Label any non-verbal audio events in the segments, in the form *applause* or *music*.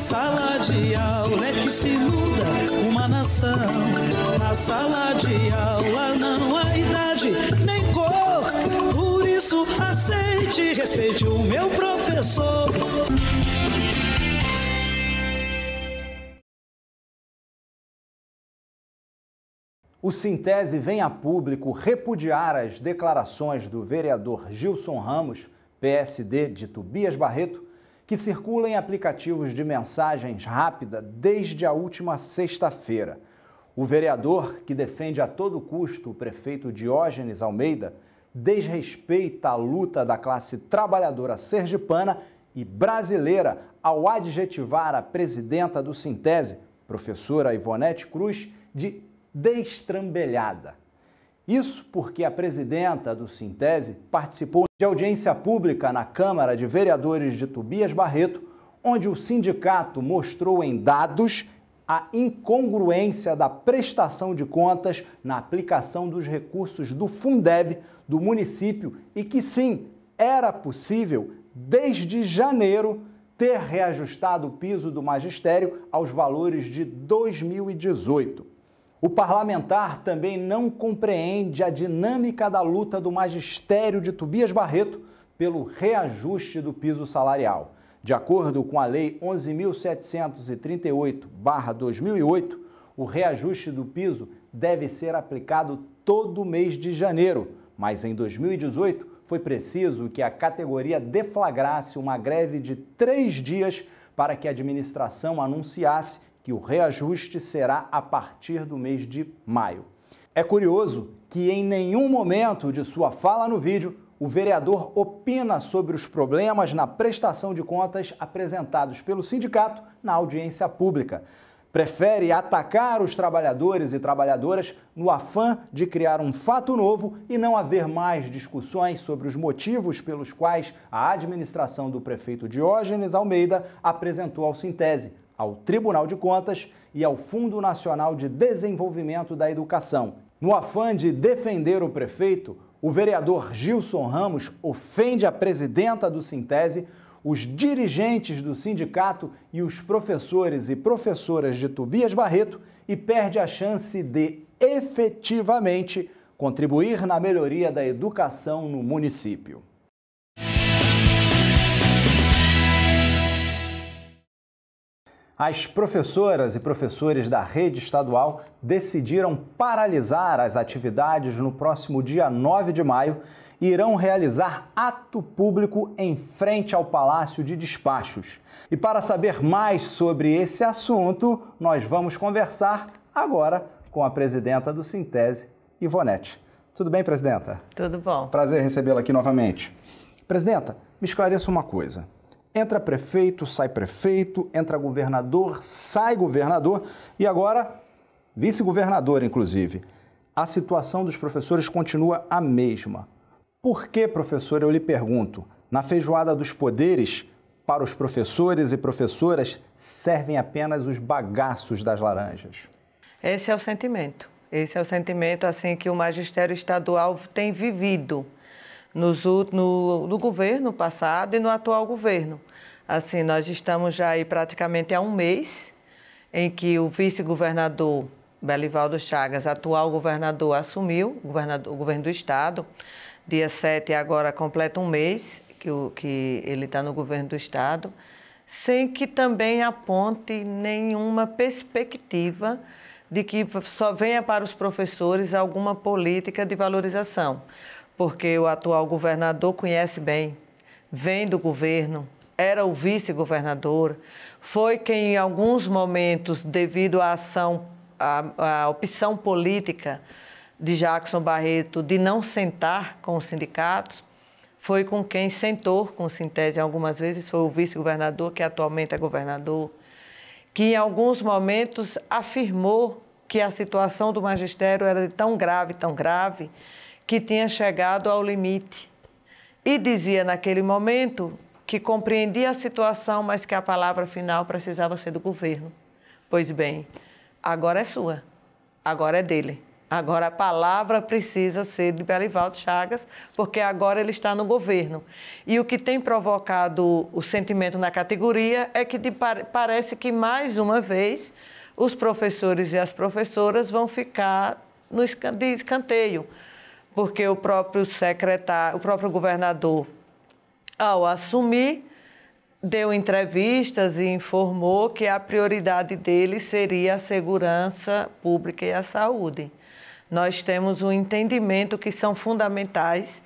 sala de aula é que se muda uma nação. Na sala de aula não há idade nem cor, por isso aceite, respeite o meu professor. O Sintese vem a público repudiar as declarações do vereador Gilson Ramos, PSD de Tobias Barreto, que circula em aplicativos de mensagens rápida desde a última sexta-feira. O vereador, que defende a todo custo o prefeito Diógenes Almeida, desrespeita a luta da classe trabalhadora sergipana e brasileira ao adjetivar a presidenta do Sintese, professora Ivonete Cruz, de destrambelhada. Isso porque a presidenta do Sintese participou de audiência pública na Câmara de Vereadores de Tobias Barreto, onde o sindicato mostrou em dados a incongruência da prestação de contas na aplicação dos recursos do Fundeb do município e que sim, era possível desde janeiro ter reajustado o piso do magistério aos valores de 2018. O parlamentar também não compreende a dinâmica da luta do magistério de Tobias Barreto pelo reajuste do piso salarial. De acordo com a Lei 11.738-2008, o reajuste do piso deve ser aplicado todo mês de janeiro, mas em 2018 foi preciso que a categoria deflagrasse uma greve de três dias para que a administração anunciasse que o reajuste será a partir do mês de maio. É curioso que em nenhum momento de sua fala no vídeo o vereador opina sobre os problemas na prestação de contas apresentados pelo sindicato na audiência pública. Prefere atacar os trabalhadores e trabalhadoras no afã de criar um fato novo e não haver mais discussões sobre os motivos pelos quais a administração do prefeito Diógenes Almeida apresentou ao Sintese ao Tribunal de Contas e ao Fundo Nacional de Desenvolvimento da Educação. No afã de defender o prefeito, o vereador Gilson Ramos ofende a presidenta do Sintese, os dirigentes do sindicato e os professores e professoras de Tobias Barreto e perde a chance de efetivamente contribuir na melhoria da educação no município. As professoras e professores da rede estadual decidiram paralisar as atividades no próximo dia 9 de maio e irão realizar ato público em frente ao Palácio de Despachos. E para saber mais sobre esse assunto, nós vamos conversar agora com a presidenta do Sintese, Ivonete. Tudo bem, presidenta? Tudo bom. Prazer recebê-la aqui novamente. Presidenta, me esclareça uma coisa. Entra prefeito, sai prefeito, entra governador, sai governador e agora vice-governador, inclusive. A situação dos professores continua a mesma. Por que, professor, eu lhe pergunto? Na feijoada dos poderes, para os professores e professoras, servem apenas os bagaços das laranjas. Esse é o sentimento. Esse é o sentimento assim que o magistério estadual tem vivido nos, no, no governo passado e no atual governo. Assim, nós estamos já aí praticamente há um mês em que o vice-governador Belivaldo Chagas, atual governador, assumiu o, governador, o governo do Estado. Dia 7 agora completa um mês que, o, que ele está no governo do Estado, sem que também aponte nenhuma perspectiva de que só venha para os professores alguma política de valorização porque o atual governador conhece bem, vem do governo, era o vice-governador, foi quem, em alguns momentos, devido à ação, à, à opção política de Jackson Barreto de não sentar com os sindicatos, foi com quem sentou com o Sintese algumas vezes, foi o vice-governador, que atualmente é governador, que em alguns momentos afirmou que a situação do magistério era tão grave, tão grave, que tinha chegado ao limite e dizia naquele momento que compreendia a situação, mas que a palavra final precisava ser do governo. Pois bem, agora é sua, agora é dele. Agora a palavra precisa ser de Belivaldo Chagas, porque agora ele está no governo. E o que tem provocado o sentimento na categoria é que parece que mais uma vez os professores e as professoras vão ficar no escanteio porque o próprio secretário, o próprio governador, ao assumir, deu entrevistas e informou que a prioridade dele seria a segurança pública e a saúde. Nós temos um entendimento que são fundamentais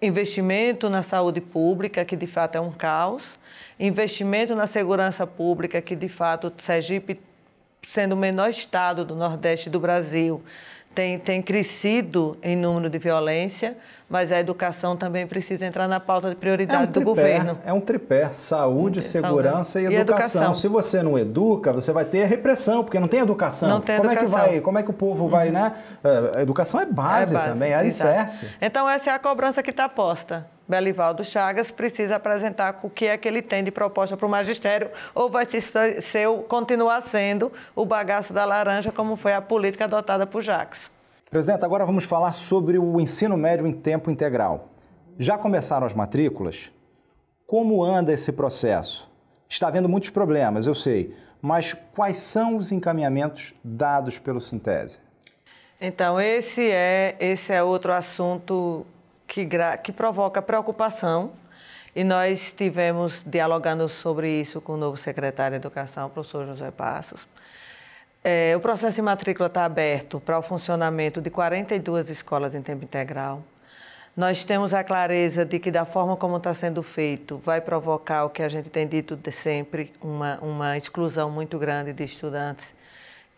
investimento na saúde pública, que de fato é um caos, investimento na segurança pública, que de fato o Sergipe sendo o menor estado do Nordeste do Brasil, tem, tem crescido em número de violência, mas a educação também precisa entrar na pauta de prioridade é um do governo. É um tripé: saúde, segurança saúde. E, educação. e, educação. Se você não educa, você vai ter repressão, porque não tem educação. Não tem como educação. é que vai? Como é que o povo vai, uhum. né? É, a educação é base, é base também, é alicerce. Então essa é a cobrança que está posta. Belivaldo Chagas, precisa apresentar o que é que ele tem de proposta para o magistério, ou vai se seu continuar sendo o bagaço da laranja, como foi a política adotada por Jacques. Presidente, agora vamos falar sobre o ensino médio em tempo integral. Já começaram as matrículas? Como anda esse processo? Está havendo muitos problemas, eu sei, mas quais são os encaminhamentos dados pelo Sintese? Então, esse é, esse é outro assunto que, que provoca preocupação. E nós estivemos dialogando sobre isso com o novo secretário de Educação, o professor José Passos. É, o processo de matrícula está aberto para o funcionamento de 42 escolas em tempo integral. Nós temos a clareza de que, da forma como está sendo feito, vai provocar o que a gente tem dito de sempre, uma, uma exclusão muito grande de estudantes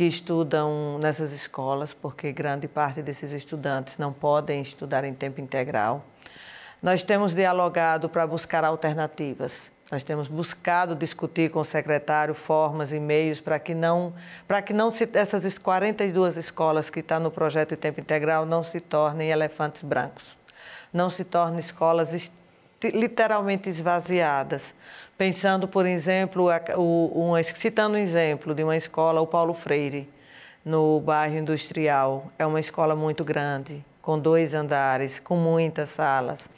que estudam nessas escolas, porque grande parte desses estudantes não podem estudar em tempo integral. Nós temos dialogado para buscar alternativas. Nós temos buscado discutir com o secretário formas e meios para que não, para que não se, essas 42 escolas que estão tá no projeto de tempo integral não se tornem elefantes brancos, não se tornem escolas literalmente esvaziadas, Pensando, por exemplo, citando um exemplo de uma escola, o Paulo Freire, no bairro industrial. É uma escola muito grande, com dois andares, com muitas salas.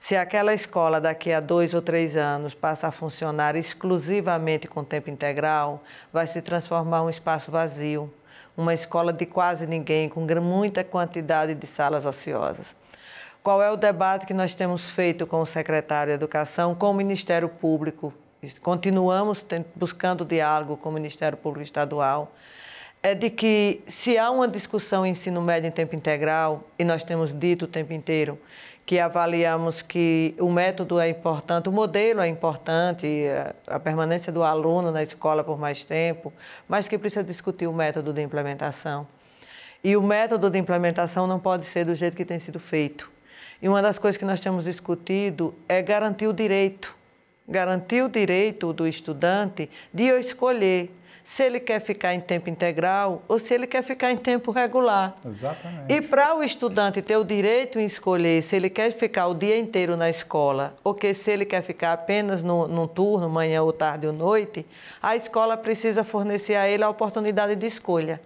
Se aquela escola daqui a dois ou três anos passa a funcionar exclusivamente com tempo integral, vai se transformar um espaço vazio, uma escola de quase ninguém, com muita quantidade de salas ociosas qual é o debate que nós temos feito com o secretário de Educação, com o Ministério Público. Continuamos buscando diálogo com o Ministério Público Estadual. É de que se há uma discussão em ensino médio em tempo integral, e nós temos dito o tempo inteiro que avaliamos que o método é importante, o modelo é importante, eh, a permanência do aluno na escola por mais tempo, mas que precisa discutir o método de implementação. E o método de implementação não pode ser do jeito que tem sido feito. E uma das coisas que nós temos discutido é garantir o direito, garantir o direito do estudante de eu escolher se ele quer ficar em tempo integral ou se ele quer ficar em tempo regular. Exatamente. E para o estudante ter o direito em escolher se ele quer ficar o dia inteiro na escola ou que se ele quer ficar apenas no, num turno, manhã ou tarde ou noite, a escola precisa fornecer a ele a oportunidade de escolha.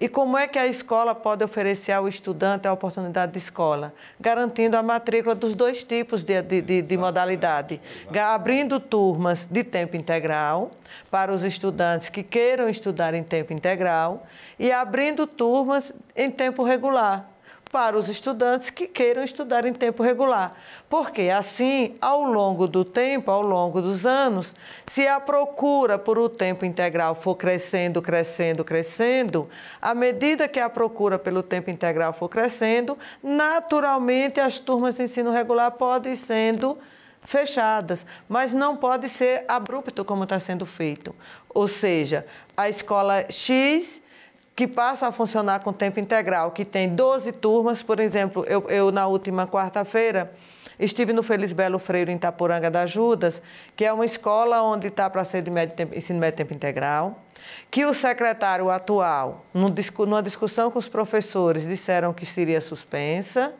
E como é que a escola pode oferecer ao estudante a oportunidade de escola? Garantindo a matrícula dos dois tipos de, de, de, de modalidade. Abrindo turmas de tempo integral para os estudantes que queiram estudar em tempo integral e abrindo turmas em tempo regular para os estudantes que queiram estudar em tempo regular. Porque assim, ao longo do tempo, ao longo dos anos, se a procura por o tempo integral for crescendo, crescendo, crescendo, à medida que a procura pelo tempo integral for crescendo, naturalmente as turmas de ensino regular podem sendo fechadas, mas não pode ser abrupto como está sendo feito. Ou seja, a escola X que passa a funcionar com tempo integral, que tem 12 turmas, por exemplo, eu, eu na última quarta-feira estive no Feliz Belo Freire, em Itapuranga das Judas, que é uma escola onde está para ser de médio tempo, ensino médio tempo integral, que o secretário atual, numa discussão com os professores, disseram que seria suspensa,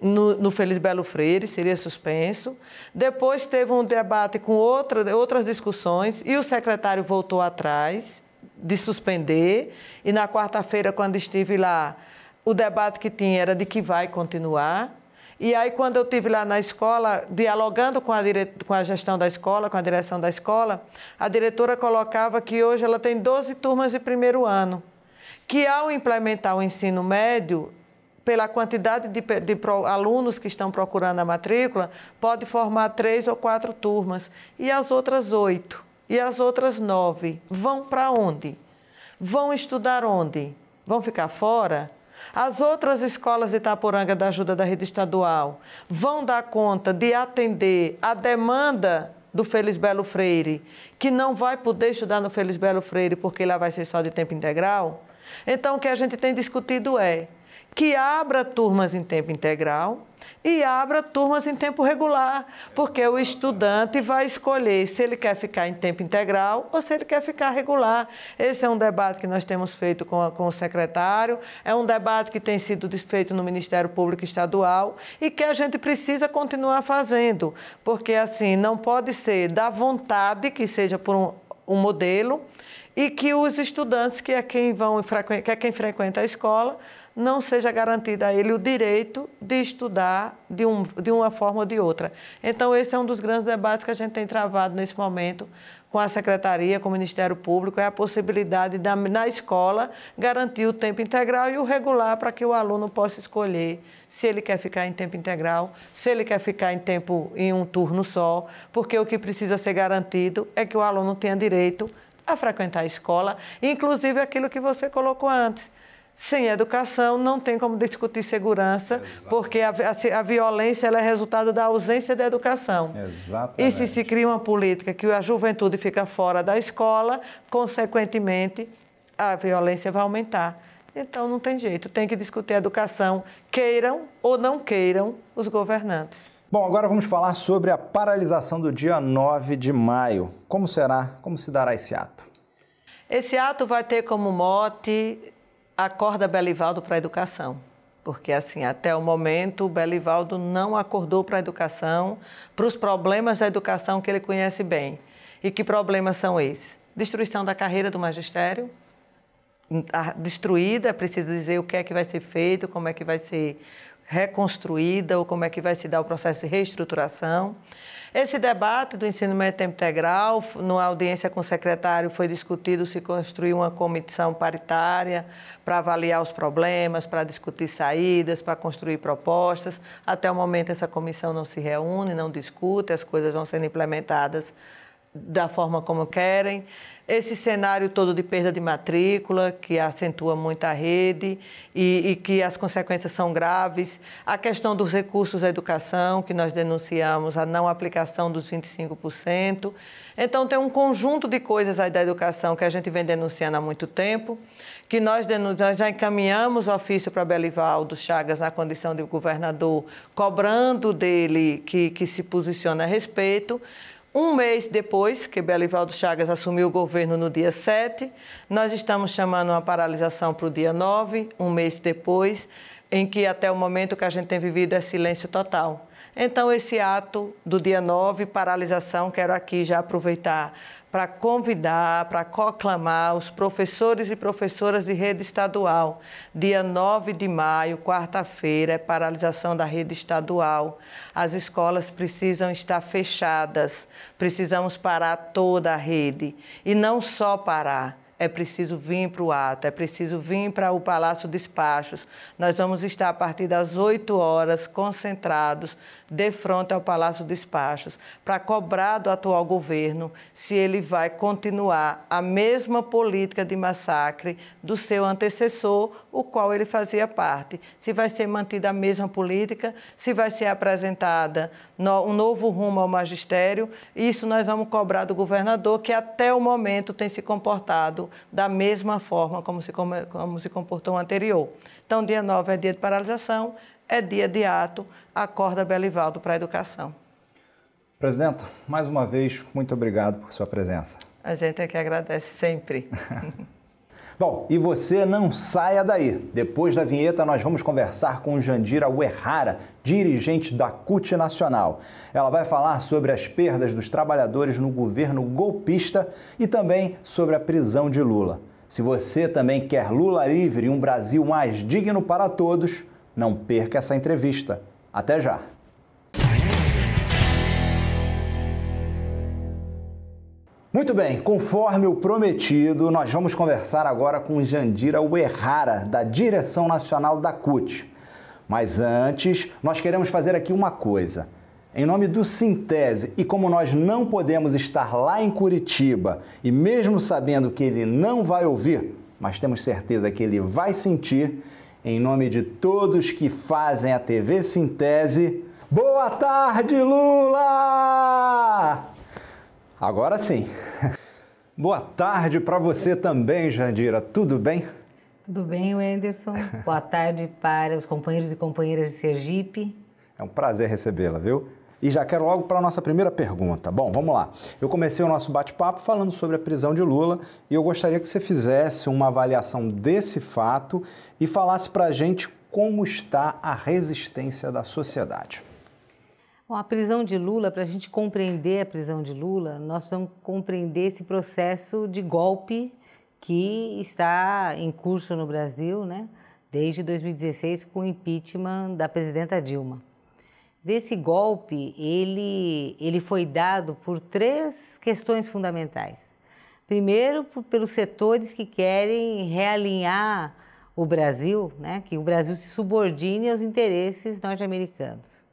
no, no, Feliz Belo Freire, seria suspenso. Depois teve um debate com outra, outras discussões e o secretário voltou atrás de suspender. E na quarta-feira, quando estive lá, o debate que tinha era de que vai continuar. E aí, quando eu tive lá na escola, dialogando com a, dire... com a gestão da escola, com a direção da escola, a diretora colocava que hoje ela tem 12 turmas de primeiro ano, que ao implementar o ensino médio, pela quantidade de, de pro... alunos que estão procurando a matrícula, pode formar três ou quatro turmas, e as outras oito. E as outras nove vão para onde? Vão estudar onde? Vão ficar fora? As outras escolas de Itaporanga da ajuda da rede estadual vão dar conta de atender a demanda do Feliz Belo Freire, que não vai poder estudar no Feliz Belo Freire porque lá vai ser só de tempo integral? Então, o que a gente tem discutido é que abra turmas em tempo integral, e abra turmas em tempo regular, porque o estudante vai escolher se ele quer ficar em tempo integral ou se ele quer ficar regular. Esse é um debate que nós temos feito com, a, com o secretário, é um debate que tem sido feito no Ministério Público Estadual e que a gente precisa continuar fazendo, porque assim, não pode ser da vontade que seja por um, um modelo e que os estudantes, que é quem, vão, que é quem frequenta a escola, não seja garantido a ele o direito de estudar de, um, de uma forma ou de outra. Então, esse é um dos grandes debates que a gente tem travado nesse momento com a Secretaria, com o Ministério Público, é a possibilidade da, na escola garantir o tempo integral e o regular para que o aluno possa escolher se ele quer ficar em tempo integral, se ele quer ficar em tempo em um turno só, porque o que precisa ser garantido é que o aluno tenha direito a frequentar a escola, inclusive aquilo que você colocou antes, sem educação não tem como discutir segurança, porque a, a, a violência é resultado da ausência de educação. Exatamente. E se se cria uma política que a juventude fica fora da escola, consequentemente a violência vai aumentar. Então não tem jeito, tem que discutir a educação, queiram ou não queiram os governantes. Bom, agora vamos falar sobre a paralisação do dia 9 de maio. Como será? Como se dará esse ato? Esse ato vai ter como mote acorda Belivaldo para a educação. Porque, assim, até o momento, o Belivaldo não acordou para a educação, para os problemas da educação que ele conhece bem. E que problemas são esses? Destruição da carreira do magistério, destruída, precisa dizer o que é que vai ser feito, como é que vai ser reconstruída ou como é que vai se dar o processo de reestruturação. Esse debate do ensino médio tempo integral, numa audiência com o secretário, foi discutido se construir uma comissão paritária para avaliar os problemas, para discutir saídas, para construir propostas. Até o momento, essa comissão não se reúne, não discute, as coisas vão sendo implementadas da forma como querem, esse cenário todo de perda de matrícula, que acentua muito a rede e, e, que as consequências são graves, a questão dos recursos à educação, que nós denunciamos, a não aplicação dos 25%. Então, tem um conjunto de coisas aí da educação que a gente vem denunciando há muito tempo, que nós, nós já encaminhamos ofício para Belivaldo Chagas, na condição de governador, cobrando dele que, que se posicione a respeito, um mês depois que Belivaldo Chagas assumiu o governo no dia 7, nós estamos chamando uma paralisação para o dia 9, um mês depois, em que até o momento que a gente tem vivido é silêncio total. Então, esse ato do dia 9, paralisação, quero aqui já aproveitar para convidar, para conclamar os professores e professoras de rede estadual. Dia 9 de maio, quarta-feira, é paralisação da rede estadual. As escolas precisam estar fechadas, precisamos parar toda a rede e não só parar é preciso vir para o ato, é preciso vir para o Palácio Despachos. Nós vamos estar a partir das 8 horas concentrados de frente ao Palácio Despachos para cobrar do atual governo se ele vai continuar a mesma política de massacre do seu antecessor, o qual ele fazia parte. Se vai ser mantida a mesma política, se vai ser apresentada um novo rumo ao magistério, isso nós vamos cobrar do governador que até o momento tem se comportado da mesma forma como se, como, como se comportou o anterior. Então, dia 9 é dia de paralisação, é dia de ato, acorda Belivaldo para a educação. Presidenta, mais uma vez, muito obrigado por sua presença. A gente é que agradece sempre. *laughs* Bom, e você não saia daí. Depois da vinheta, nós vamos conversar com Jandira Uerrara, dirigente da CUT Nacional. Ela vai falar sobre as perdas dos trabalhadores no governo golpista e também sobre a prisão de Lula. Se você também quer Lula livre e um Brasil mais digno para todos, não perca essa entrevista. Até já! Muito bem, conforme o prometido, nós vamos conversar agora com Jandira Uerrara, da Direção Nacional da CUT. Mas antes, nós queremos fazer aqui uma coisa. Em nome do Sintese, e como nós não podemos estar lá em Curitiba, e mesmo sabendo que ele não vai ouvir, mas temos certeza que ele vai sentir, em nome de todos que fazem a TV Sintese, boa tarde, Lula! Agora sim. *laughs* Boa tarde para você também, Jandira. Tudo bem? Tudo bem, Wenderson. Boa tarde para os companheiros e companheiras de Sergipe. É um prazer recebê-la, viu? E já quero logo para a nossa primeira pergunta. Bom, vamos lá. Eu comecei o nosso bate-papo falando sobre a prisão de Lula e eu gostaria que você fizesse uma avaliação desse fato e falasse para a gente como está a resistência da sociedade. Bom, a prisão de Lula, para a gente compreender a prisão de Lula, nós precisamos compreender esse processo de golpe que está em curso no Brasil, né? Desde 2016, com o impeachment da presidenta Dilma. Esse golpe, ele, ele foi dado por três questões fundamentais. Primeiro, pelos setores que querem realinhar o Brasil, né? que o Brasil se subordine aos interesses norte-americanos.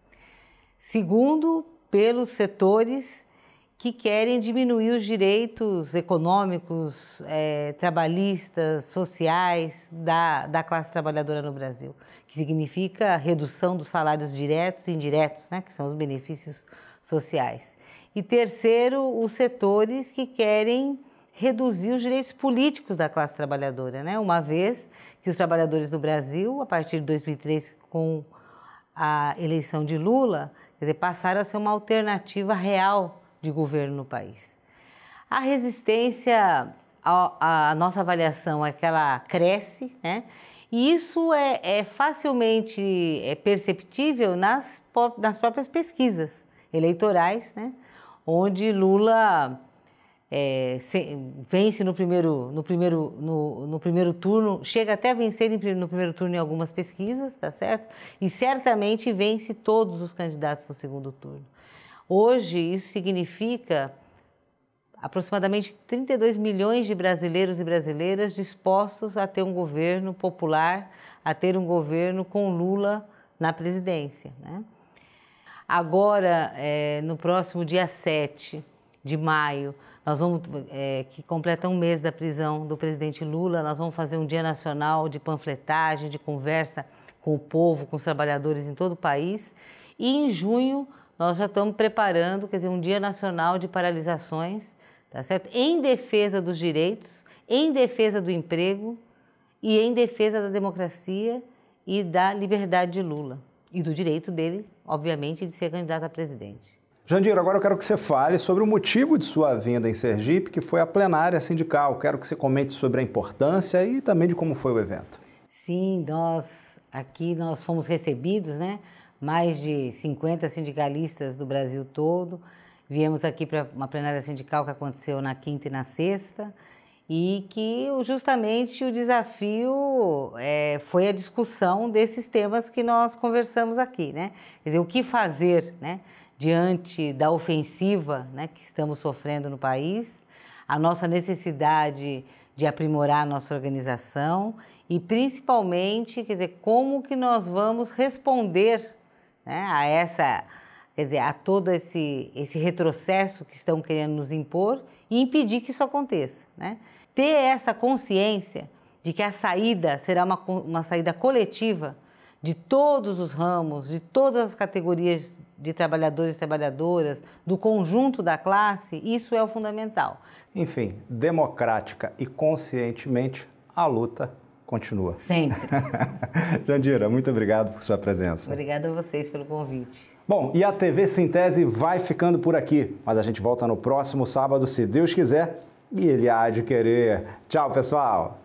Segundo, pelos setores que querem diminuir os direitos econômicos, é, trabalhistas, sociais da, da classe trabalhadora no Brasil, que significa redução dos salários diretos e indiretos, né, que são os benefícios sociais. E terceiro, os setores que querem reduzir os direitos políticos da classe trabalhadora, né? uma vez que os trabalhadores do Brasil, a partir de 2003, com a eleição de Lula, quer dizer, passaram a ser uma alternativa real de governo no país. A resistência, a, a nossa avaliação é que ela cresce, né? E isso é, é facilmente é perceptível nas, nas próprias pesquisas eleitorais, né? onde Lula é, se, vence no primeiro, no, primeiro, no, no, primeiro turno, chega até a vencer em, no primeiro turno em algumas pesquisas, tá certo? E certamente vence todos os candidatos no segundo turno. Hoje, isso significa aproximadamente 32 milhões de brasileiros e brasileiras dispostos a ter um governo popular, a ter um governo com Lula na presidência. Né? Agora, é, no próximo dia 7 de maio, nós vamos, é, que completa um mês da prisão do presidente Lula, nós vamos fazer um dia nacional de panfletagem, de conversa com o povo, com os trabalhadores em todo o país. E em junho nós já estamos preparando, quer dizer, um dia nacional de paralisações, tá certo? Em defesa dos direitos, em defesa do emprego e em defesa da democracia e da liberdade de Lula e do direito dele, obviamente, de ser candidato a presidente. Jandiro, agora eu quero que você fale sobre o motivo de sua vinda em Sergipe, que foi a plenária sindical. Quero que você comente sobre a importância e também de como foi o evento. Sim, nós aqui nós fomos recebidos, né? Mais de 50 sindicalistas do Brasil todo. Viemos aqui para uma plenária sindical que aconteceu na quinta e na sexta e que justamente o desafio é, foi a discussão desses temas que nós conversamos aqui, né? Quer dizer, o que fazer, né? diante da ofensiva né, que estamos sofrendo no país, a nossa necessidade de aprimorar a nossa organização e, principalmente, quer dizer, como que nós vamos responder né, a essa, quer dizer, a todo esse, esse retrocesso que estão querendo nos impor e impedir que isso aconteça. Né? Ter essa consciência de que a saída será uma, uma saída coletiva de todos os ramos, de todas as categorias de trabalhadores e trabalhadoras, do conjunto da classe, isso é o fundamental. Enfim, democrática e conscientemente, a luta continua. Sempre. *laughs* Jandira, muito obrigado por sua presença. Obrigada a vocês pelo convite. Bom, e a TV Sintese vai ficando por aqui, mas a gente volta no próximo sábado, se Deus quiser, e ele há de querer. Tchau, pessoal!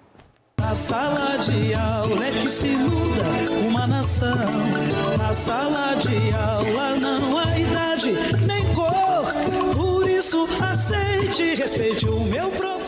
Na sala de aula é que se muda uma nação. Na sala de aula não há idade nem cor. Por isso aceite, respeite o meu problema.